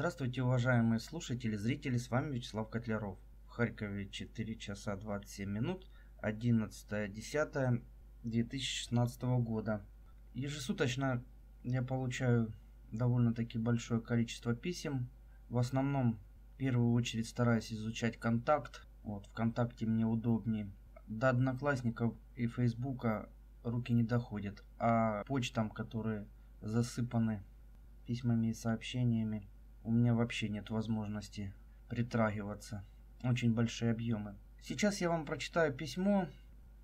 Здравствуйте, уважаемые слушатели, зрители, с вами Вячеслав Котляров. В Харькове 4 часа 27 минут, 11.10.2016 года. Ежесуточно я получаю довольно-таки большое количество писем. В основном, в первую очередь, стараюсь изучать контакт. Вот, ВКонтакте мне удобнее. До одноклассников и Фейсбука руки не доходят, а почтам, которые засыпаны письмами и сообщениями, у меня вообще нет возможности притрагиваться. Очень большие объемы. Сейчас я вам прочитаю письмо.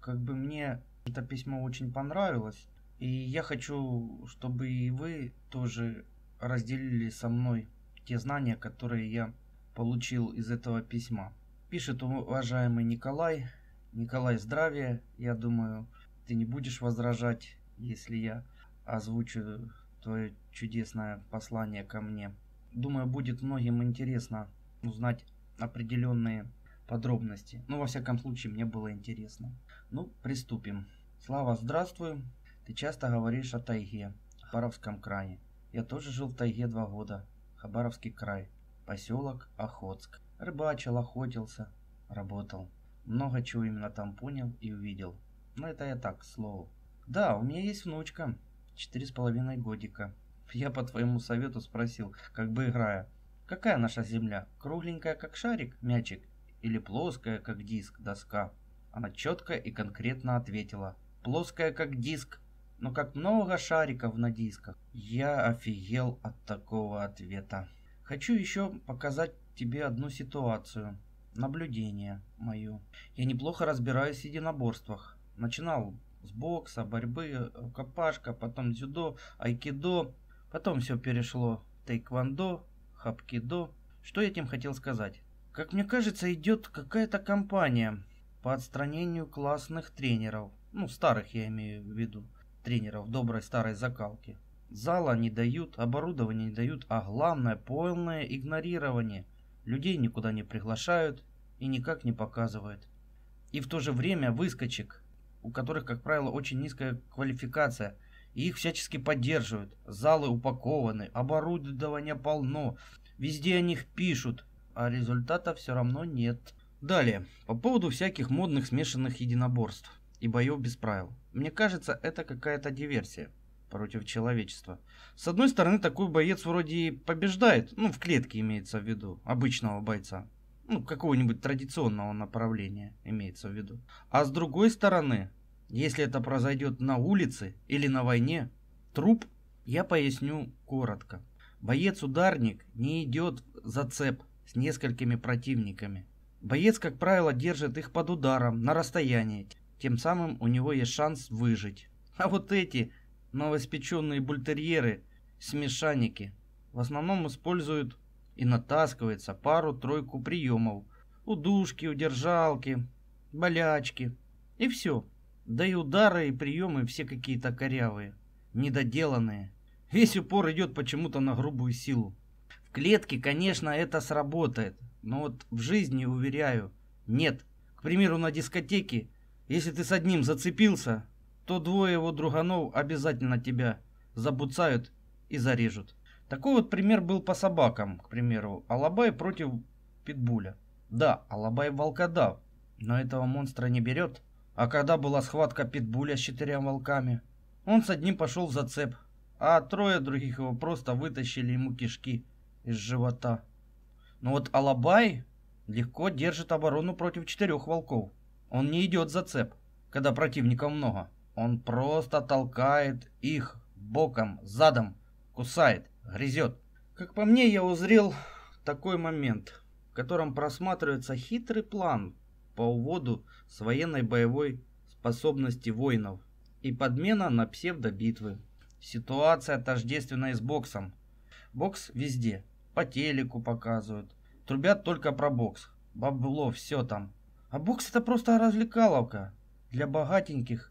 Как бы мне это письмо очень понравилось. И я хочу, чтобы и вы тоже разделили со мной те знания, которые я получил из этого письма. Пишет уважаемый Николай. Николай, здравия. Я думаю, ты не будешь возражать, если я озвучу твое чудесное послание ко мне. Думаю, будет многим интересно узнать определенные подробности. Ну, во всяком случае, мне было интересно. Ну, приступим. Слава, здравствуй. Ты часто говоришь о тайге, Хабаровском крае. Я тоже жил в тайге два года. Хабаровский край. Поселок Охотск. Рыбачил, охотился, работал. Много чего именно там понял и увидел. Но это я так, к слову. Да, у меня есть внучка. Четыре с половиной годика. Я по твоему совету спросил, как бы играя. Какая наша земля? Кругленькая, как шарик, мячик? Или плоская, как диск, доска? Она четко и конкретно ответила. Плоская, как диск. Но как много шариков на дисках. Я офигел от такого ответа. Хочу еще показать тебе одну ситуацию. Наблюдение мое. Я неплохо разбираюсь в единоборствах. Начинал с бокса, борьбы, э, копашка, потом дзюдо, айкидо, Потом все перешло в тайквандо, хапкидо. Что я этим хотел сказать? Как мне кажется, идет какая-то кампания по отстранению классных тренеров. Ну, старых я имею в виду. Тренеров доброй старой закалки. Зала не дают, оборудование не дают, а главное полное игнорирование. Людей никуда не приглашают и никак не показывают. И в то же время выскочек, у которых, как правило, очень низкая квалификация, их всячески поддерживают. Залы упакованы, оборудование полно, везде о них пишут, а результата все равно нет. Далее, по поводу всяких модных смешанных единоборств и боев без правил. Мне кажется, это какая-то диверсия против человечества. С одной стороны, такой боец вроде и побеждает, ну, в клетке имеется в виду, обычного бойца. Ну, какого-нибудь традиционного направления имеется в виду. А с другой стороны, если это произойдет на улице или на войне, труп, я поясню коротко. Боец-ударник не идет в зацеп с несколькими противниками. Боец, как правило, держит их под ударом на расстоянии, тем самым у него есть шанс выжить. А вот эти новоспеченные бультерьеры, смешанники, в основном используют и натаскивается пару-тройку приемов. Удушки, удержалки, болячки и все. Да и удары и приемы все какие-то корявые, недоделанные. Весь упор идет почему-то на грубую силу. В клетке, конечно, это сработает, но вот в жизни, уверяю, нет. К примеру, на дискотеке, если ты с одним зацепился, то двое его друганов обязательно тебя забуцают и зарежут. Такой вот пример был по собакам, к примеру, Алабай против Питбуля. Да, Алабай волкодав, но этого монстра не берет. А когда была схватка питбуля с четырьмя волками, он с одним пошел в зацеп, а трое других его просто вытащили ему кишки из живота. Но вот Алабай легко держит оборону против четырех волков. Он не идет в зацеп, когда противников много. Он просто толкает их боком, задом, кусает, грызет. Как по мне, я узрел такой момент, в котором просматривается хитрый план по уводу с военной боевой способности воинов и подмена на псевдобитвы. Ситуация тождественная с боксом. Бокс везде. По телеку показывают. Трубят только про бокс. Бабло, все там. А бокс это просто развлекаловка. Для богатеньких.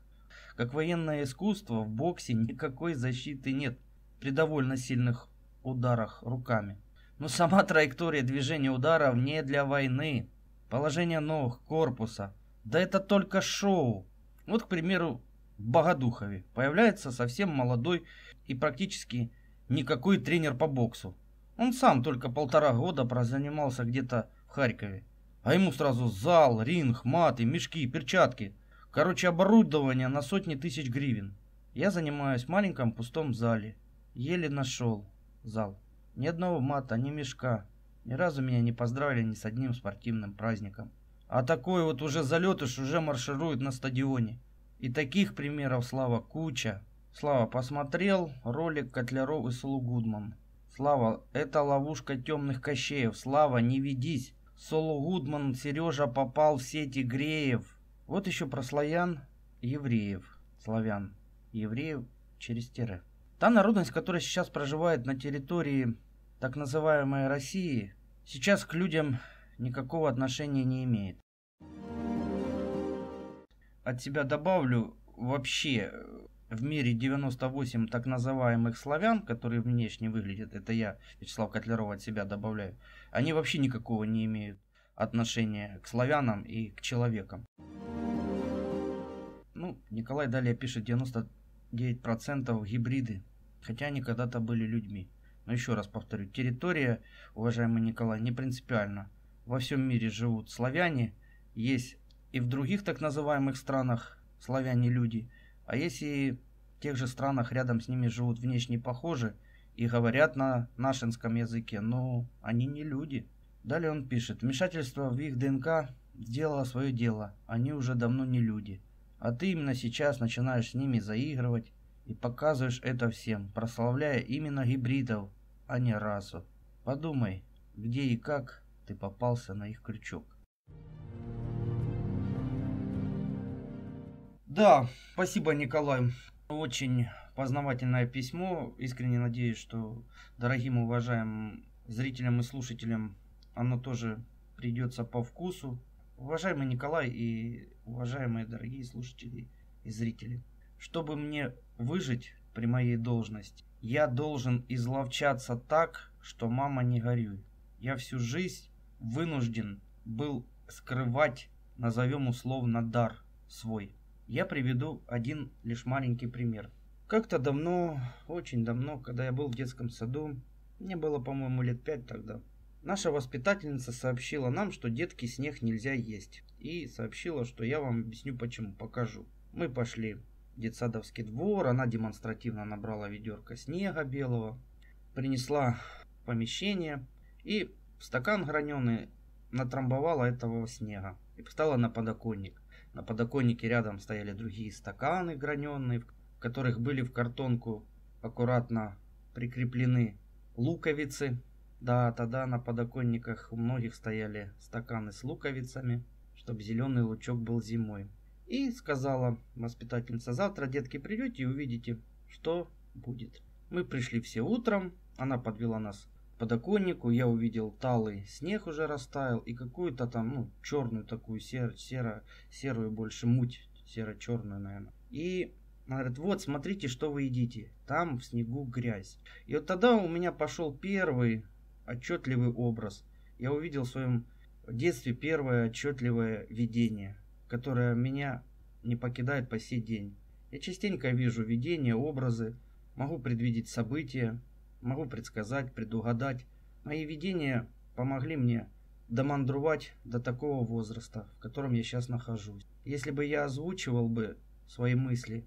Как военное искусство, в боксе никакой защиты нет при довольно сильных ударах руками. Но сама траектория движения ударов не для войны положение ног, корпуса. Да это только шоу. Вот, к примеру, в Богодухове появляется совсем молодой и практически никакой тренер по боксу. Он сам только полтора года прозанимался где-то в Харькове. А ему сразу зал, ринг, маты, мешки, перчатки. Короче, оборудование на сотни тысяч гривен. Я занимаюсь в маленьком пустом зале. Еле нашел зал. Ни одного мата, ни мешка. Ни разу меня не поздравили ни с одним спортивным праздником. А такой вот уже залетыш уже марширует на стадионе. И таких примеров, Слава, куча. Слава, посмотрел ролик Котляров и Сулу Гудман. Слава, это ловушка темных кощеев. Слава, не ведись. Соло Гудман, Сережа попал в сети Греев. Вот еще про славян, евреев. Славян, евреев через тире. Та народность, которая сейчас проживает на территории так называемой России сейчас к людям никакого отношения не имеет. От себя добавлю, вообще э, в мире 98 так называемых славян, которые внешне выглядят, это я, Вячеслав Котляров, от себя добавляю, они вообще никакого не имеют отношения к славянам и к человекам. Ну, Николай далее пишет 99% гибриды, хотя они когда-то были людьми. Но еще раз повторю, территория, уважаемый Николай, не принципиально. Во всем мире живут славяне, есть и в других так называемых странах славяне-люди, а есть и в тех же странах рядом с ними живут внешне похожи и говорят на нашинском языке, но они не люди. Далее он пишет, вмешательство в их ДНК сделало свое дело, они уже давно не люди. А ты именно сейчас начинаешь с ними заигрывать, и показываешь это всем, прославляя именно гибридов, а не расу. Подумай, где и как ты попался на их крючок. Да, спасибо, Николай. Очень познавательное письмо. Искренне надеюсь, что дорогим уважаемым зрителям и слушателям оно тоже придется по вкусу. Уважаемый Николай и уважаемые дорогие слушатели и зрители. Чтобы мне выжить при моей должности, я должен изловчаться так, что мама не горюй. Я всю жизнь вынужден был скрывать, назовем условно, дар свой. Я приведу один лишь маленький пример. Как-то давно, очень давно, когда я был в детском саду, мне было, по-моему, лет пять тогда, наша воспитательница сообщила нам, что детки снег нельзя есть. И сообщила, что я вам объясню почему, покажу. Мы пошли детсадовский двор. Она демонстративно набрала ведерко снега белого, принесла помещение и в стакан граненый натрамбовала этого снега и встала на подоконник. На подоконнике рядом стояли другие стаканы граненые, в которых были в картонку аккуратно прикреплены луковицы. Да, тогда на подоконниках у многих стояли стаканы с луковицами, чтобы зеленый лучок был зимой. И сказала воспитательница, завтра, детки, придете и увидите, что будет. Мы пришли все утром, она подвела нас к подоконнику, я увидел талый снег уже растаял и какую-то там, ну, черную такую, сер, серо, серую больше муть, серо-черную, наверное. И она говорит, вот смотрите, что вы едите, там в снегу грязь. И вот тогда у меня пошел первый отчетливый образ. Я увидел в своем детстве первое отчетливое видение – которая меня не покидает по сей день. Я частенько вижу видения, образы, могу предвидеть события, могу предсказать, предугадать. Мои видения помогли мне домандрувать до такого возраста, в котором я сейчас нахожусь. Если бы я озвучивал бы свои мысли,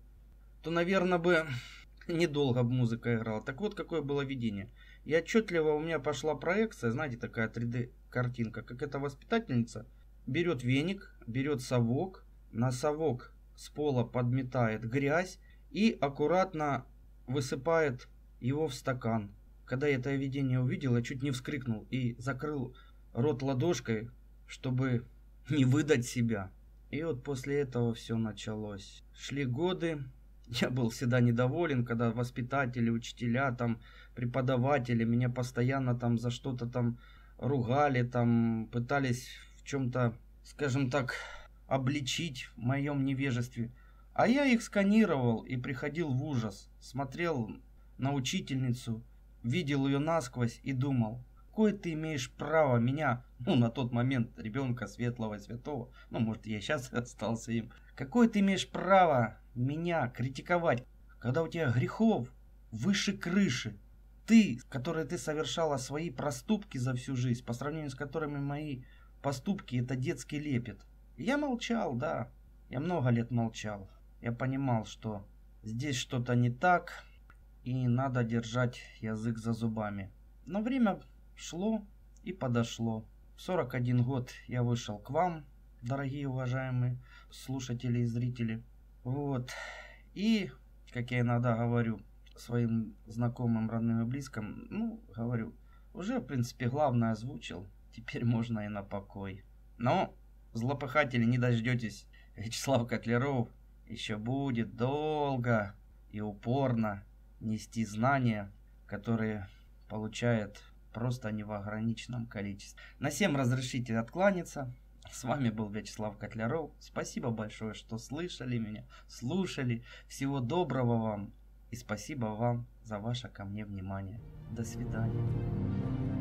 то, наверное, бы недолго бы музыка играла. Так вот, какое было видение. И отчетливо у меня пошла проекция, знаете, такая 3D-картинка, как эта воспитательница – берет веник, берет совок, на совок с пола подметает грязь и аккуратно высыпает его в стакан. Когда я это видение увидел, я чуть не вскрикнул и закрыл рот ладошкой, чтобы не выдать себя. И вот после этого все началось. Шли годы, я был всегда недоволен, когда воспитатели, учителя, там, преподаватели меня постоянно там за что-то там ругали, там, пытались чем-то, скажем так, обличить в моем невежестве. А я их сканировал и приходил в ужас, смотрел на учительницу, видел ее насквозь и думал, какое ты имеешь право меня, ну, на тот момент ребенка светлого святого, ну, может, я сейчас остался им, какое ты имеешь право меня критиковать, когда у тебя грехов выше крыши? Ты, которые ты совершала свои проступки за всю жизнь, по сравнению с которыми мои поступки — это детский лепет. Я молчал, да. Я много лет молчал. Я понимал, что здесь что-то не так, и надо держать язык за зубами. Но время шло и подошло. В 41 год я вышел к вам, дорогие уважаемые слушатели и зрители. Вот. И, как я иногда говорю своим знакомым, родным и близким, ну, говорю, уже, в принципе, главное озвучил. Теперь можно и на покой. Но, злопыхатели, не дождетесь. Вячеслав Котляров еще будет долго и упорно нести знания, которые получает просто не в ограниченном количестве. На всем разрешите откланяться. С вами был Вячеслав Котляров. Спасибо большое, что слышали меня, слушали. Всего доброго вам и спасибо вам за ваше ко мне внимание. До свидания.